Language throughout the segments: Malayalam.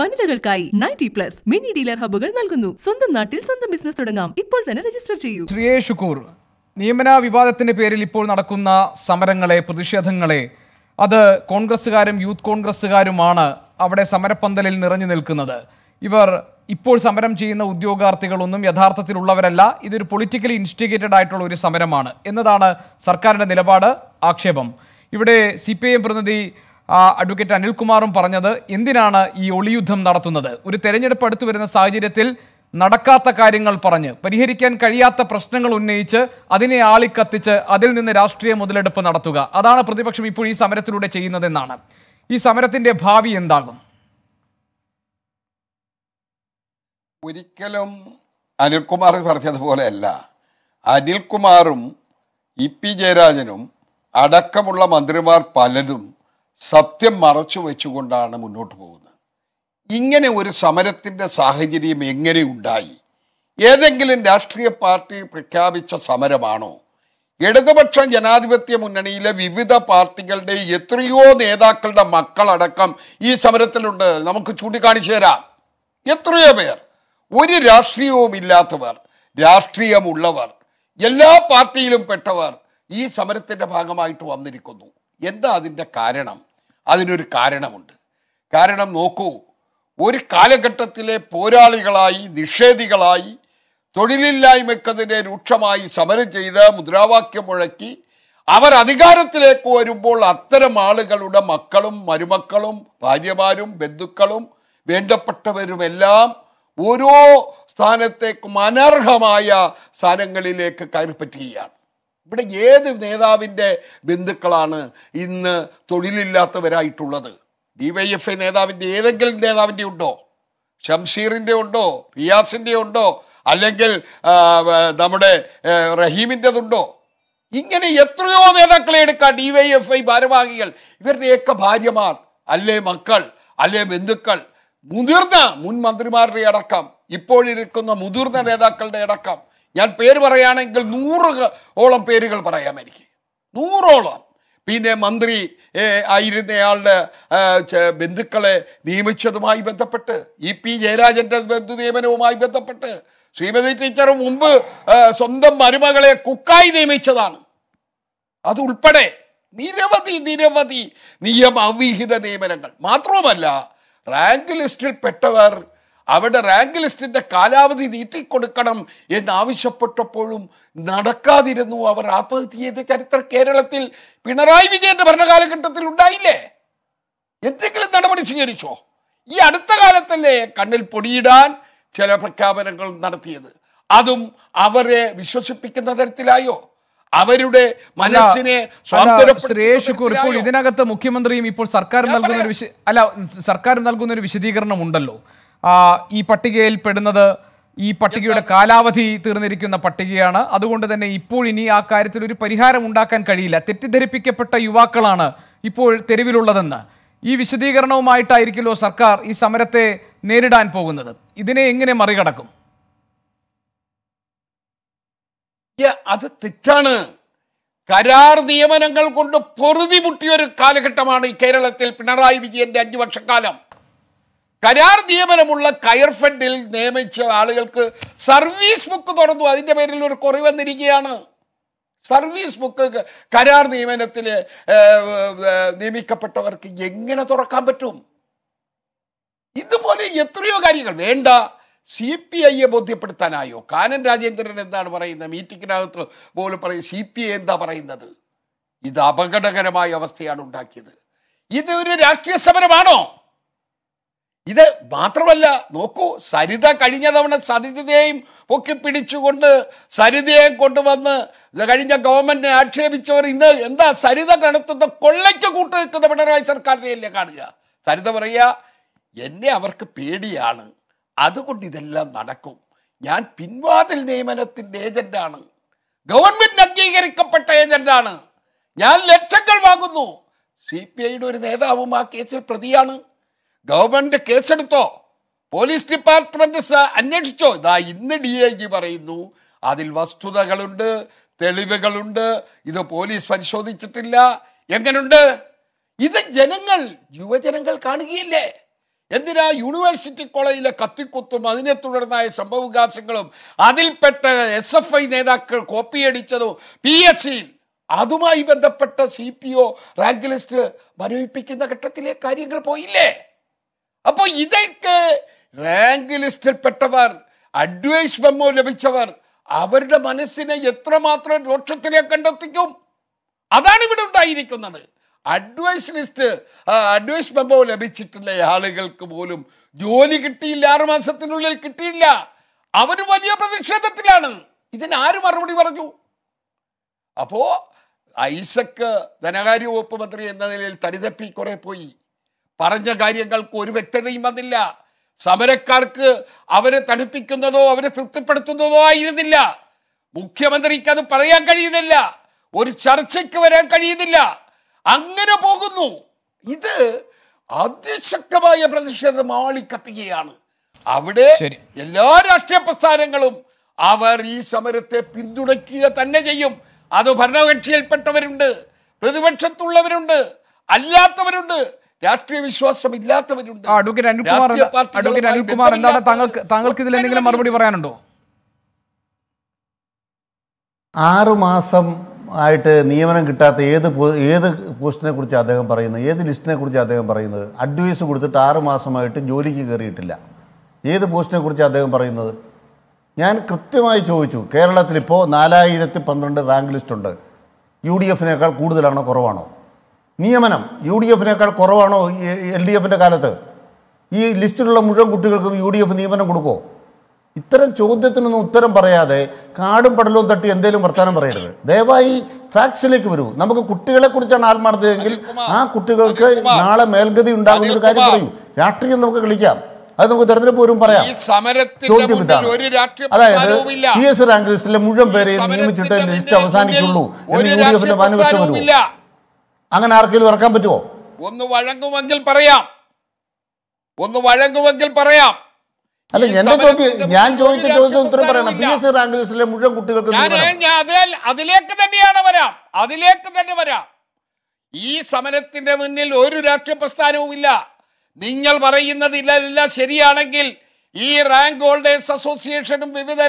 വനിതകൾക്കായി നയൻറ്റി പ്ലസ് മിനി ഡീലർ ഹബ്ബുകൾ നൽകുന്നു സ്വന്തം നാട്ടിൽ സ്വന്തം ബിസിനസ് തുടങ്ങാം ഇപ്പോൾ തന്നെ രജിസ്റ്റർ ചെയ്യൂ ശ്രീയേഷ് കുക്കൂർ നിയമന വിവാദത്തിന്റെ പേരിൽ ഇപ്പോൾ നടക്കുന്ന സമരങ്ങളെ പ്രതിഷേധങ്ങളെ അത് കോൺഗ്രസ്സുകാരും യൂത്ത് കോൺഗ്രസ്സുകാരുമാണ് അവിടെ സമരപ്പന്തലിൽ നിറഞ്ഞു നിൽക്കുന്നത് ഇവർ ഇപ്പോൾ സമരം ചെയ്യുന്ന ഉദ്യോഗാർത്ഥികളൊന്നും യഥാർത്ഥത്തിലുള്ളവരല്ല ഇതൊരു പൊളിറ്റിക്കലി ഇൻസ്റ്റിഗേറ്റഡ് ആയിട്ടുള്ള ഒരു സമരമാണ് എന്നതാണ് സർക്കാരിൻ്റെ നിലപാട് ആക്ഷേപം ഇവിടെ സി പി ഐ എം പ്രതിനിധി അഡ്വക്കേറ്റ് അനിൽകുമാറും പറഞ്ഞത് എന്തിനാണ് ഈ ഒളിയുദ്ധം നടത്തുന്നത് ഒരു തെരഞ്ഞെടുപ്പ് അടുത്തു വരുന്ന സാഹചര്യത്തിൽ നടക്കാത്ത കാര്യങ്ങൾ പറഞ്ഞ് പരിഹരിക്കാൻ കഴിയാത്ത പ്രശ്നങ്ങൾ ഉന്നയിച്ച് അതിനെ ആളിക്കത്തിച്ച് അതിൽ നിന്ന് രാഷ്ട്രീയ മുതലെടുപ്പ് നടത്തുക അതാണ് പ്രതിപക്ഷം ഇപ്പോൾ ഈ സമരത്തിലൂടെ ചെയ്യുന്നതെന്നാണ് ഈ സമരത്തിന്റെ ഭാവി എന്താകും ഒരിക്കലും അനിൽകുമാർ പറഞ്ഞതുപോലെയല്ല അനിൽകുമാറും ഇ പി ജയരാജനും അടക്കമുള്ള മന്ത്രിമാർ പലരും സത്യം മറച്ചു വെച്ചുകൊണ്ടാണ് മുന്നോട്ട് പോകുന്നത് ഇങ്ങനെ ഒരു സമരത്തിൻ്റെ സാഹചര്യം എങ്ങനെ ഉണ്ടായി ഏതെങ്കിലും രാഷ്ട്രീയ പാർട്ടി പ്രഖ്യാപിച്ച സമരമാണോ ഇടതുപക്ഷ ജനാധിപത്യ മുന്നണിയിലെ വിവിധ പാർട്ടികളുടെ എത്രയോ നേതാക്കളുടെ മക്കളടക്കം ഈ സമരത്തിലുണ്ട് നമുക്ക് ചൂണ്ടിക്കാണിച്ചു തരാം എത്രയോ പേർ ഒരു രാഷ്ട്രീയവും ഇല്ലാത്തവർ രാഷ്ട്രീയമുള്ളവർ എല്ലാ പാർട്ടിയിലും പെട്ടവർ ഈ സമരത്തിന്റെ ഭാഗമായിട്ട് വന്നിരിക്കുന്നു എന്താ അതിൻ്റെ കാരണം അതിനൊരു കാരണമുണ്ട് കാരണം നോക്കൂ ഒരു കാലഘട്ടത്തിലെ പോരാളികളായി നിഷേധികളായി തൊഴിലില്ലായ്മക്കതിനെ രൂക്ഷമായി സമരം ചെയ്ത് മുദ്രാവാക്യം മുഴക്കി അവർ അധികാരത്തിലേക്ക് വരുമ്പോൾ അത്തരം ആളുകളുടെ മക്കളും മരുമക്കളും ഭാര്യമാരും ബന്ധുക്കളും വേണ്ടപ്പെട്ടവരുമെല്ലാം ഓരോ സ്ഥാനത്തേക്കും അനർഹമായ സ്ഥാനങ്ങളിലേക്ക് കയറിപ്പറ്റുകയാണ് ഇവിടെ ഏത് നേതാവിൻ്റെ ബന്ധുക്കളാണ് ഇന്ന് തൊഴിലില്ലാത്തവരായിട്ടുള്ളത് ഡി വൈ എഫ് ഐ നേതാവിൻ്റെ ഏതെങ്കിലും നേതാവിൻ്റെ ഉണ്ടോ ഷംഷീറിൻ്റെ ഉണ്ടോ റിയാസിൻ്റെ ഉണ്ടോ അല്ലെങ്കിൽ നമ്മുടെ റഹീമിൻ്റെതുണ്ടോ ഇങ്ങനെ എത്രയോ നേതാക്കളെ എടുക്കാം ഡി വൈ എഫ് ഐ ഭാരവാഹികൾ ഇവരുടെയൊക്കെ ഭാര്യമാർ അല്ലേ മക്കൾ അല്ലേ ബന്ധുക്കൾ മുതിർന്ന മുൻ മന്ത്രിമാരുടെ അടക്കം ഇപ്പോഴിരിക്കുന്ന മുതിർന്ന നേതാക്കളുടെ അടക്കം ഞാൻ പേര് പറയുകയാണെങ്കിൽ നൂറ് ഓളം പേരുകൾ പറയാം എനിക്ക് നൂറോളം പിന്നെ മന്ത്രി ആയിരുന്നയാളുടെ ബന്ധുക്കളെ നിയമിച്ചതുമായി ബന്ധപ്പെട്ട് ഇ പി ജയരാജന്റെ ബന്ധു നിയമനവുമായി ബന്ധപ്പെട്ട് ശ്രീമതി ടീച്ചർ മുമ്പ് സ്വന്തം മരുമകളെ കുക്കായി നിയമിച്ചതാണ് അതുൾപ്പെടെ നിരവധി നിരവധി നിയമവിഹിത നിയമനങ്ങൾ മാത്രവുമല്ല റാങ്ക് ലിസ്റ്റിൽ പെട്ടവർ അവരുടെ റാങ്ക് ലിസ്റ്റിന്റെ കാലാവധി നീട്ടിക്കൊടുക്കണം എന്നാവശ്യപ്പെട്ടപ്പോഴും നടക്കാതിരുന്നു അവർ ആത്മഹത്യ ചെയ്ത കേരളത്തിൽ പിണറായി വിജയന്റെ ഭരണകാലഘട്ടത്തിൽ ഉണ്ടായില്ലേ എന്തെങ്കിലും നടപടി സ്വീകരിച്ചോ ഈ അടുത്ത കാലത്തല്ലേ കണ്ണിൽ പൊടിയിടാൻ ചില പ്രഖ്യാപനങ്ങൾ നടത്തിയത് അതും അവരെ വിശ്വസിപ്പിക്കുന്ന തരത്തിലായോ അവരുടെ മനസ്സിനെ ശ്രേഷ് ഇപ്പോൾ ഇതിനകത്ത് മുഖ്യമന്ത്രിയും ഇപ്പോൾ സർക്കാർ നൽകുന്ന ഒരു വിശ അല്ല സർക്കാർ നൽകുന്ന ഒരു വിശദീകരണം ഉണ്ടല്ലോ ഈ പട്ടികയിൽ പെടുന്നത് ഈ പട്ടികയുടെ കാലാവധി തീർന്നിരിക്കുന്ന പട്ടികയാണ് അതുകൊണ്ട് തന്നെ ഇപ്പോൾ ഇനി ആ കാര്യത്തിൽ ഒരു പരിഹാരം ഉണ്ടാക്കാൻ കഴിയില്ല തെറ്റിദ്ധരിപ്പിക്കപ്പെട്ട യുവാക്കളാണ് ഇപ്പോൾ തെരുവിലുള്ളതെന്ന് ഈ വിശദീകരണവുമായിട്ടായിരിക്കുമല്ലോ സർക്കാർ ഈ സമരത്തെ നേരിടാൻ പോകുന്നത് ഇതിനെ എങ്ങനെ മറികടക്കും അത് തെറ്റാണ് കരാർ നിയമനങ്ങൾ കൊണ്ട് പൊറുതി മുട്ടിയൊരു കാലഘട്ടമാണ് ഈ കേരളത്തിൽ പിണറായി വിജയന്റെ അഞ്ചു വർഷക്കാലം കരാർ നിയമനമുള്ള കയർ ഫെഡിൽ നിയമിച്ച ആളുകൾക്ക് സർവീസ് ബുക്ക് തുറന്നു അതിൻ്റെ പേരിൽ ഒരു കുറവ് വന്നിരിക്കുകയാണ് സർവീസ് ബുക്ക് കരാർ നിയമനത്തിൽ നിയമിക്കപ്പെട്ടവർക്ക് എങ്ങനെ തുറക്കാൻ പറ്റും ഇതുപോലെ എത്രയോ കാര്യങ്ങൾ വേണ്ട സി പി ഐയെ ബോധ്യപ്പെടുത്താനായോ കാനൻ രാജേന്ദ്രൻ എന്താണ് പറയുന്നത് മീറ്റിങ്ങിനകത്ത് പോലും പറയും സി പി ഐ എന്താ പറയുന്നത് ഇത് അപകടകരമായ അവസ്ഥയാണ് ഉണ്ടാക്കിയത് ഇത് ഒരു രാഷ്ട്രീയ സമരമാണോ ഇത് മാത്രമല്ല നോക്കൂ സരിത കഴിഞ്ഞ തവണ സരിതയെയും പൊക്കി പിടിച്ചുകൊണ്ട് സരിതയെയും കൊണ്ടുവന്ന് കഴിഞ്ഞ ഗവൺമെന്റിനെ ആക്ഷേപിച്ചവർ ഇന്ന് എന്താ സരിത കണത്തുന്ന കൊള്ളയ്ക്ക് കൂട്ടു നിൽക്കുന്ന പിണറായി സർക്കാരിനെയല്ലേ കാണുക സരിത പറയുക എന്നെ അവർക്ക് പേടിയാണ് അതുകൊണ്ട് ഇതെല്ലാം നടക്കും ഞാൻ പിൻവാതിൽ നിയമനത്തിൻ്റെ ഏജന്റാണ് ഗവൺമെന്റ് അംഗീകരിക്കപ്പെട്ട ഏജന്റാണ് ഞാൻ ലക്ഷങ്ങൾ വാങ്ങുന്നു സി പി ഐയുടെ ഒരു നേതാവും ആ കേസിൽ പ്രതിയാണ് ഗവൺമെന്റ് കേസെടുത്തോ പോലീസ് ഡിപ്പാർട്ട്മെന്റ് അന്വേഷിച്ചോ ഇതാ ഇന്ന് ഡി ഐ ജി പറയുന്നു അതിൽ വസ്തുതകളുണ്ട് തെളിവുകളുണ്ട് ഇത് പോലീസ് പരിശോധിച്ചിട്ടില്ല എങ്ങനുണ്ട് ഇത് ജനങ്ങൾ യുവജനങ്ങൾ കാണുകയില്ലേ എന്തിനാ യൂണിവേഴ്സിറ്റി കോളേജിലെ കത്തിക്കുത്തും അതിനെ തുടർന്നായ സംഭവവികാസങ്ങളും അതിൽപ്പെട്ട എസ് എഫ് ഐ നേതാക്കൾ കോപ്പിയടിച്ചതും പി എസ് സി അതുമായി ബന്ധപ്പെട്ട C P O rank list മരവിപ്പിക്കുന്ന ഘട്ടത്തിലെ കാര്യങ്ങൾ പോയില്ലേ അപ്പോൾ ഇതൊക്കെ റാങ്ക് ലിസ്റ്റിൽപ്പെട്ടവർ അഡ്വൈസ് മെമ്മോ ലഭിച്ചവർ അവരുടെ മനസ്സിനെ എത്രമാത്രം രോക്ഷത്തിലേക്ക് കണ്ടെത്തിക്കും അതാണ് ഇവിടെ ഉണ്ടായിരിക്കുന്നത് അഡ്വൈസ് ലിസ്റ്റ് അഡ്വൈസ് മെമ്മോ ലഭിച്ചിട്ടുള്ള ആളുകൾക്ക് പോലും ജോലി കിട്ടിയില്ല ആറു മാസത്തിനുള്ളിൽ കിട്ടിയില്ല അവർ വലിയ പ്രതിഷേധത്തിലാണ് ഇതിന് ആര് മറുപടി പറഞ്ഞു അപ്പോ ഐസക്ക് ധനകാര്യ വകുപ്പ് മന്ത്രി എന്ന നിലയിൽ തരിതപ്പി കുറെ പോയി പറഞ്ഞ കാര്യങ്ങൾക്ക് ഒരു വ്യക്തതയും വന്നില്ല സമരക്കാർക്ക് അവരെ തണുപ്പിക്കുന്നതോ അവരെ തൃപ്തിപ്പെടുത്തുന്നതോ ആയിരുന്നില്ല മുഖ്യമന്ത്രിക്ക് അത് പറയാൻ കഴിയുന്നില്ല ഒരു ചർച്ചയ്ക്ക് വരാൻ കഴിയുന്നില്ല അങ്ങനെ പോകുന്നു ഇത് അതിശക്തമായ പ്രതിഷേധം ആളിക്കത്തുകയാണ് അവിടെ എല്ലാ രാഷ്ട്രീയ പ്രസ്ഥാനങ്ങളും അവർ ഈ സമരത്തെ പിന്തുണയ്ക്കുക തന്നെ ചെയ്യും അത് ഭരണകക്ഷിയിൽപ്പെട്ടവരുണ്ട് പ്രതിപക്ഷത്തുള്ളവരുണ്ട് അല്ലാത്തവരുണ്ട് രാഷ്ട്രീയ വിശ്വാസം ഇല്ലാത്തവരുണ്ട് അഡ്വക്കേറ്റ് അനിൽകുമാർ അഡ്വക്കേറ്റ് അനിൽകുമാർ എന്താണ് താങ്കൾക്ക് താങ്കൾക്ക് ഇതിൽ എന്തെങ്കിലും മറുപടി പറയാനുണ്ടോ ആറ് മാസം ആയിട്ട് നിയമനം കിട്ടാത്ത ഏത് ഏത് പോസ്റ്റിനെ കുറിച്ച് അദ്ദേഹം പറയുന്നത് ഏത് ലിസ്റ്റിനെ കുറിച്ച് അദ്ദേഹം പറയുന്നത് അഡ്വൈസ് കൊടുത്തിട്ട് ആറ് മാസമായിട്ട് ജോലിക്ക് കയറിയിട്ടില്ല ഏത് പോസ്റ്റിനെ കുറിച്ച് അദ്ദേഹം പറയുന്നത് ഞാൻ കൃത്യമായി ചോദിച്ചു കേരളത്തിൽ ഇപ്പോൾ നാലായിരത്തി പന്ത്രണ്ട് റാങ്ക് ലിസ്റ്റുണ്ട് യു ഡി എഫിനേക്കാൾ കൂടുതലാണോ കുറവാണോ നിയമനം യു ഡി എഫിനേക്കാൾ കുറവാണോ എൽ ഡി എഫിൻ്റെ കാലത്ത് ഈ ലിസ്റ്റിലുള്ള മുഴുവൻ കുട്ടികൾക്കും യു ഡി എഫ് നിയമനം കൊടുക്കുമോ ഇത്തരം ചോദ്യത്തിനൊന്നും ഉത്തരം പറയാതെ കാടും പടലവും തട്ടി എന്തെങ്കിലും വർത്തമാനം പറയരുത് ദയവായി ഫാക്ട്സിലേക്ക് വരൂ നമുക്ക് കുട്ടികളെക്കുറിച്ചാണ് ആത്മാർത്ഥതയെങ്കിൽ ആ കുട്ടികൾക്ക് നാളെ മേൽഗതി ഉണ്ടാകുന്ന ഒരു കാര്യം പറയൂ രാഷ്ട്രീയം നമുക്ക് കളിക്കാം അത് നമുക്ക് തെരഞ്ഞെടുപ്പ് വരും പറയാം ചോദ്യം ഇതാണ് അതായത് പി എസ് റാങ്ക് ലിസ്റ്റിലെ മുഴുവൻ പേരെ നിയമിച്ചിട്ട് ലിസ്റ്റ് അവസാനിക്കുള്ളൂ എന്ന് യു ഡി എഫിന്റെ മാനുവറ്റം അങ്ങനെ ആർക്കെങ്കിലും ഇറക്കാൻ പറ്റുമോ ഒന്ന് വഴങ്ങുമെങ്കിൽ പറയാം ഒന്ന് വഴങ്ങുമെങ്കിൽ പറയാം അല്ല എന്റെ ചോദ്യം ഞാൻ ചോദിച്ച ചോദ്യത്തിന് ഉത്തരം പറയണം പി എസ് സി റാങ്ക് ലിസ്റ്റിലെ മുഴുവൻ കുട്ടികൾക്ക് അതിലേക്ക് തന്നെയാണ് വരാം അതിലേക്ക് തന്നെ വരാം ഈ സമരത്തിന്റെ മുന്നിൽ ഒരു രാഷ്ട്രീയ ഇല്ല നിങ്ങൾ പറയുന്നത് ഇല്ല ശരിയാണെങ്കിൽ ഈ റാങ്ക് ഹോൾഡേഴ്സ് അസോസിയേഷനും വിവിധ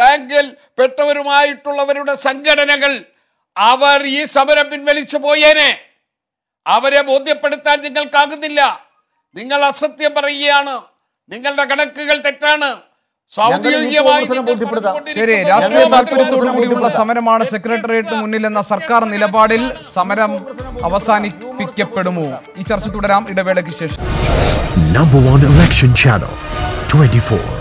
റാങ്കിൽ പെട്ടവരുമായിട്ടുള്ളവരുടെ സംഘടനകൾ അവർ ഈ സമരം പിൻവലിച്ചു പോയേനെ അവരെ ബോധ്യപ്പെടുത്താൻ നിങ്ങൾക്കാകുന്നില്ല നിങ്ങൾ അസത്യം പറയുകയാണ് നിങ്ങളുടെ കണക്കുകൾ തെറ്റാണ് ശരി രാഷ്ട്രീയ താല്പര്യത്തോടുകൂടിയുള്ള സമരമാണ് മുന്നിൽ എന്ന സർക്കാർ നിലപാടിൽ സമരം അവസാനിപ്പിക്കപ്പെടുമോ ഈ ചർച്ച തുടരാം ഇടവേളയ്ക്ക് ശേഷം number one election channel twenty